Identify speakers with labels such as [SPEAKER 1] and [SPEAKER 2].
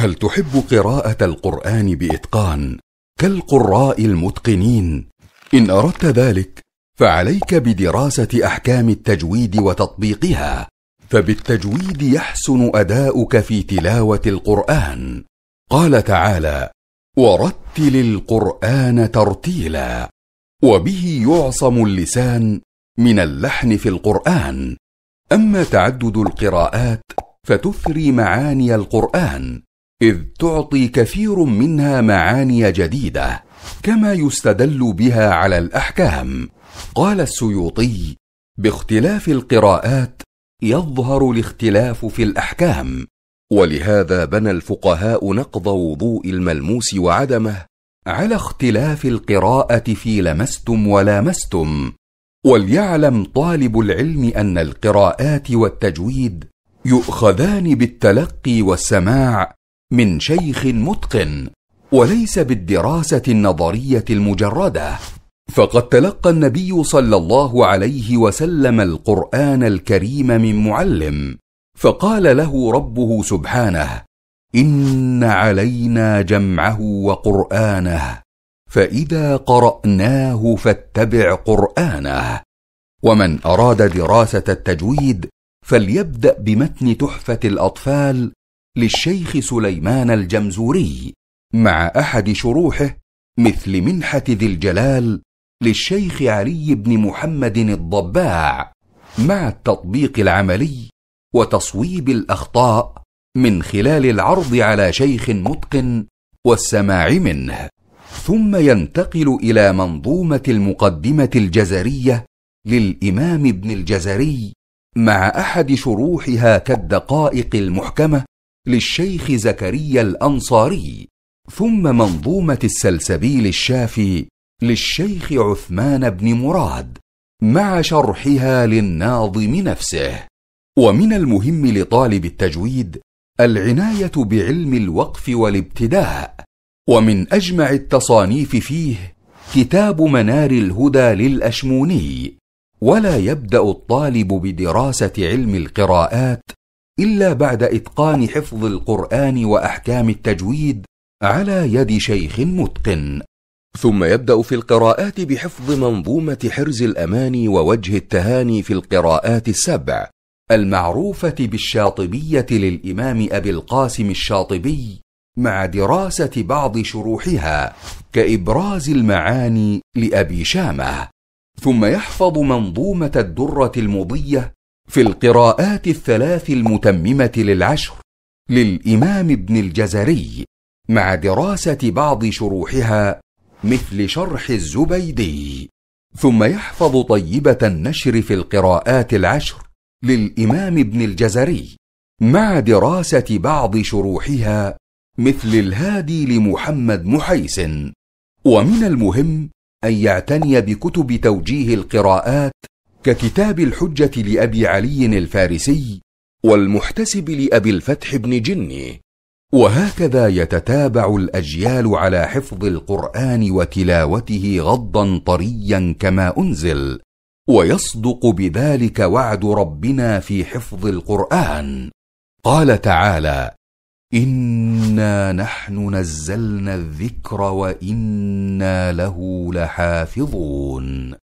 [SPEAKER 1] هل تحب قراءة القرآن بإتقان كالقراء المتقنين؟ إن أردت ذلك فعليك بدراسة أحكام التجويد وتطبيقها، فبالتجويد يحسن أداؤك في تلاوة القرآن. قال تعالى: "ورتل القرآن ترتيلا" وبه يعصم اللسان من اللحن في القرآن. أما تعدد القراءات فتثري معاني القرآن إذ تعطي كثير منها معاني جديدة كما يستدل بها على الأحكام قال السيوطي باختلاف القراءات يظهر الاختلاف في الأحكام ولهذا بنى الفقهاء نقض وضوء الملموس وعدمه على اختلاف القراءة في لمستم ولامستم وليعلم طالب العلم أن القراءات والتجويد يؤخذان بالتلقي والسماع من شيخ متقن وليس بالدراسه النظريه المجرده فقد تلقى النبي صلى الله عليه وسلم القران الكريم من معلم فقال له ربه سبحانه ان علينا جمعه وقرانه فاذا قراناه فاتبع قرانه ومن اراد دراسه التجويد فليبدا بمتن تحفه الاطفال للشيخ سليمان الجمزوري مع احد شروحه مثل منحه ذي الجلال للشيخ علي بن محمد الضباع مع التطبيق العملي وتصويب الاخطاء من خلال العرض على شيخ متقن والسماع منه ثم ينتقل الى منظومه المقدمه الجزريه للامام ابن الجزري مع احد شروحها كالدقائق المحكمه للشيخ زكريا الأنصاري ثم منظومة السلسبيل الشافي للشيخ عثمان بن مراد مع شرحها للناظم نفسه ومن المهم لطالب التجويد العناية بعلم الوقف والابتداء ومن أجمع التصانيف فيه كتاب منار الهدى للأشموني ولا يبدأ الطالب بدراسة علم القراءات الا بعد اتقان حفظ القران واحكام التجويد على يد شيخ متقن ثم يبدا في القراءات بحفظ منظومه حرز الامان ووجه التهاني في القراءات السبع المعروفه بالشاطبيه للامام ابي القاسم الشاطبي مع دراسه بعض شروحها كابراز المعاني لابي شامه ثم يحفظ منظومه الدره المضيه في القراءات الثلاث المتممة للعشر للإمام ابن الجزري مع دراسة بعض شروحها مثل شرح الزبيدي ثم يحفظ طيبة النشر في القراءات العشر للإمام ابن الجزري مع دراسة بعض شروحها مثل الهادي لمحمد محيسن ومن المهم أن يعتني بكتب توجيه القراءات ككتاب الحجة لأبي علي الفارسي والمحتسب لأبي الفتح بن جني وهكذا يتتابع الأجيال على حفظ القرآن وتلاوته غضا طريا كما أنزل ويصدق بذلك وعد ربنا في حفظ القرآن قال تعالى انا نحن نزلنا الذكر وانا له لحافظون